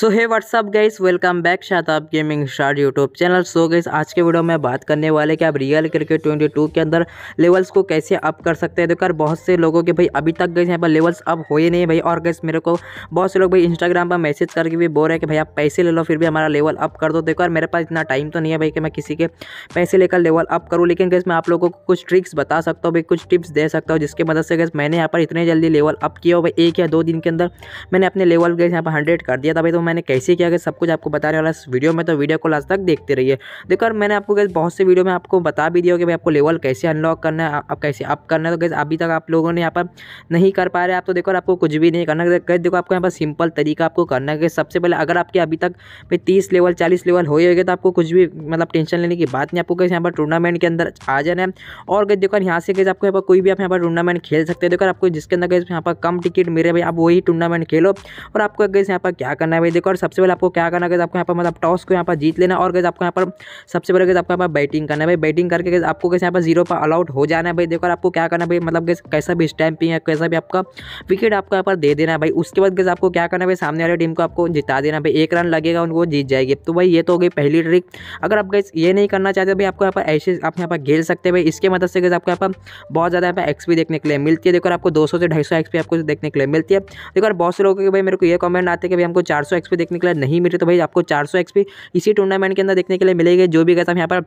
सो है what's up guys welcome back Shadab gaming star YouTube channel so guys आज के video में बात करने वाले कि आप रियल क्रिकेट 22 के अंदर लेवल्स को कैसे अप कर सकते हैं देखकर बहुत से लोगों के भाई अभी तक गए यहाँ पर लेवल्स अप हो ही नहीं भाई और गैस मेरे को बहुत से लोग भाई इंस्टाग्राम पर मैसेज करके भी बोल रहे हैं कि भाई आप पैसे ले लो फिर भी हमारा लेवल अप कर दो देखो यार मेरे पास इतना टाइम तो नहीं है भाई कि मैं किसी के पैसे लेकर लेवल अप करूँ लेकिन गैस मैं आप लोगों को कुछ ट्रिक्स बता सकता हूँ भाई कुछ टिप्स दे सकता हूँ जिसकी मदद से गैस मैंने यहाँ पर इतने जल्दी लेवल अप किया हो भाई एक या दो दिन के अंदर मैंने अपने लेवल गए यहाँ पर हंड्रेड कर दिया था भाई तो मैंने कैसे किया गया सब कुछ आपको बताने वाला इस वीडियो में तो वीडियो को लास्ट तक देखते रहिए देखो और मैंने आपको गैस बहुत से वीडियो में आपको बता भी दिया कि भाई आपको लेवल कैसे अनलॉक करना है आप कैसे अप करना है तो गैस अभी तक आप लोगों ने यहाँ पर नहीं कर पा रहे आप तो देखो आपको कुछ भी नहीं करना गैस तो देखो आपको यहाँ पर सिंपल तरीका आपको करना है सबसे पहले अगर आपके अभी तक भाई तीस लेवल चालीस लेवल हो गए तो आपको कुछ भी मतलब टेंशन लेने की बात नहीं आपको कैसे यहाँ पर टूर्नामेंट के अंदर आ जाना है और गए देखो यहाँ से कैसे आपको यहाँ पर कोई भी आप यहाँ पर टूर्नामेंट खेल सकते हो देखो आपको जिसके अंदर गए यहाँ पर कम टिकट मेरे भाई आप वही टूर्नामेंट खेलो और आपको गैस यहाँ पर क्या करना है देखो और सबसे पहले आपको क्या करना है आपको यहाँ पर मतलब टॉस को यहाँ पर जीत लेना और कैसे आपको यहाँ पर सबसे पहले कैसे आपको यहाँ पर बैटिंग करना है भाई बैटिंग करके गैस आपको कैसे यहाँ पर जीरो पर आउट हो जाना है भाई देखो आपको क्या करना भाई मतलब गैस कैसा भी स्टैंपिंग है कैसा भी आपका विकेट आपको यहाँ पर दे देना है भाई उसके बाद कैसे आपको क्या करना भाई सामने वाली टीम को आपको जिता देना भाई एक रन लगेगा उनको जीत जाएगी तो भाई ये तो हो गई पहली ट्रिक अगर आप कैसे ये नहीं करना चाहते भाई आपको यहाँ पर ऐसे आप यहाँ पर खेल सकते भाई इसके मदद से कैसे आपको यहाँ पर बहुत ज़्यादा यहाँ पर एक्सपी देखने के लिए मिलती है देखो आपको दो से ढाई सौ आपको देखने के लिए मिलती है देखो बहुत से लोगों के भाई मेरे को ये कमेंट आते हैं कि भाई हमको चार सौ एक्सपी देखने के लिए नहीं मिली तो भाई आपको चार सौ इसी टूर्नामेंट के अंदर देखने के लिए मिलेगी जो भी गैस हम यहाँ पर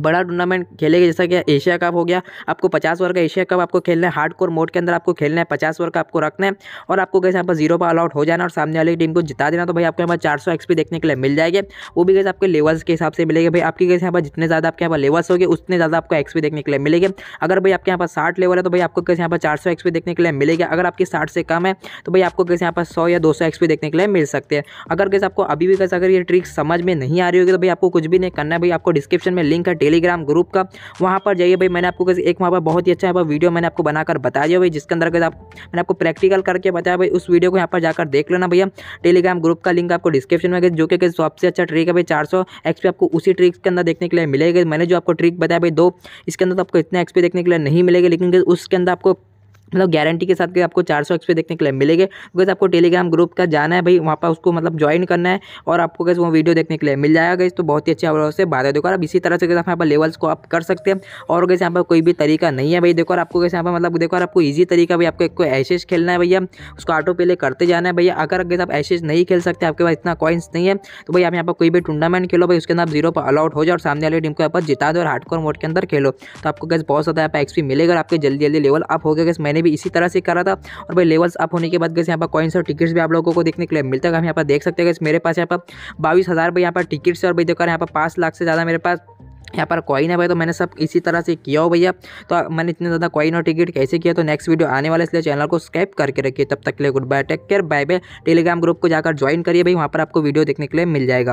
बड़ा टूर्नामेंट खेलेगा जैसा कि एशिया कप हो गया आपको पचास ओवर का एशिया कप आपको खेलना है हार्ड कोर मोड के अंदर आपको खेलना है पचास ओवर का आपको रखना है और आपको कैसे यहाँ पर जीरो पर आउट हो जाना और सामने वाली टीम को जिता देना तो भाई आपको यहाँ पर चार सौ एक्सपी देखने के लिए मिल जाएंगे वो भी कैसे आपके लेवल्स के हिसाब से मिलेगी भाई आपकी कैसे यहाँ पर जितने ज़्यादा आपके यहाँ पर लेवल्स होगी उतने ज़्यादा आपको एक्सपी देखने के लिए मिलेगी अगर भाई आपके यहाँ पर साठ लेवल है तो भाई आपको कैसे यहाँ पर चार सौ एक्सपी देखने के लिए मिलेगा अगर आपकी साठ से कम है तो भाई आपको कैसे यहाँ पर सौ या दो सौ एक्सपी देखने के लिए मिल सकते हैं अगर कैसे आपको अभी भी कैसे अगर ये ट्रिक समझ में नहीं आ रही होगी तो भाई आपको कुछ भी नहीं करना है भाई आपको डिस्क्रिप्शन में लिंक है टेलीग्राम ग्रुप का वहाँ पर जाइए भाई मैंने आपको एक वहाँ पर बहुत ही अच्छा यहाँ वीडियो मैंने आपको बनाकर बता दिया भाई जिसके अंदर आप मैंने आपको प्रैक्टिकल करके बताया भाई उस वीडियो को यहाँ पर जाकर देख लेना भैया टेलीग्राम ग्रुप का लिंक आपको डिस्क्रिप्शन में जो कि सबसे अच्छा ट्रिक है भाई चार सौ एक्सपी आपको उसी ट्रिक्स के अंदर देखने के लिए मिलेगा मैंने जो आपको ट्रिक बताया भाई दो इसके अंदर तो आपको इतना एक्सपी देखने के लिए नहीं मिलेगा लेकिन उसके अंदर आपको मतलब गारंटी के साथ के आपको चार सौ एक्सपे देखने के लिए मिलेंगे गैस आपको टेलीग्राम ग्रुप का जाना है भाई वहाँ पर उसको मतलब ज्वाइन करना है और आपको कैसे वो वीडियो देखने के लिए मिल जाएगा गई तो बहुत ही अच्छी और से बात है देखो आप इसी तरह से यहाँ पर लेवल्स को आप कर सकते हैं और कैसे यहाँ पर कोई भी तरीका नहीं है भाई देखो आपको कैसे यहाँ पर मतलब देखो आपको ईजी तरीका भाई आपको एक को एशेज खेलना है भैया उसको ऑटो पे करते जाना है भैया अगर अगर आप एशेज नहीं खेल सकते आपके पास इतना कॉइन्स नहीं है तो भाई आप यहाँ पर कोई भी टूर्नामेंट खेलो भाई उसके अंदर जीरो पर अलाउट हो जाए और सामने वाली टीम को यहाँ पर जिता दो और हार्ड मोड के अंदर खेलो तो आपको कैसे बहुत ज़्यादा यहाँ पर एक्सपी मिलेगा और आपके जल्दी जल्दी लेवल अप हो गया मैंने मैंने भी इसी तरह से करा था और भाई लेवल्स अप होने के बाद गए यहाँ पर कॉइन्स और टिकट्स भी आप लोगों को देखने के लिए मिलता है हम यहाँ पर देख सकते हैं मेरे पास यहाँ पर बाईस हज़ार भाई यहाँ पर टिकट्स और भाई देखो यहाँ पर पाँच लाख से ज़्यादा मेरे पास यहाँ पर कॉइन है भाई तो मैंने सब इसी तरह से किया हो भैया तो मैंने इतने ज़्यादा कॉइन और टिकट कैसे किया तो नेक्स्ट वीडियो आने वाले इसलिए चैनल को स्कैप करके रखिए तब तक के लिए good bye take care bye bye Telegram group को जाकर ज्वाइन करिए भाई वहाँ पर आपको वीडियो देखने के लिए मिल जाएगा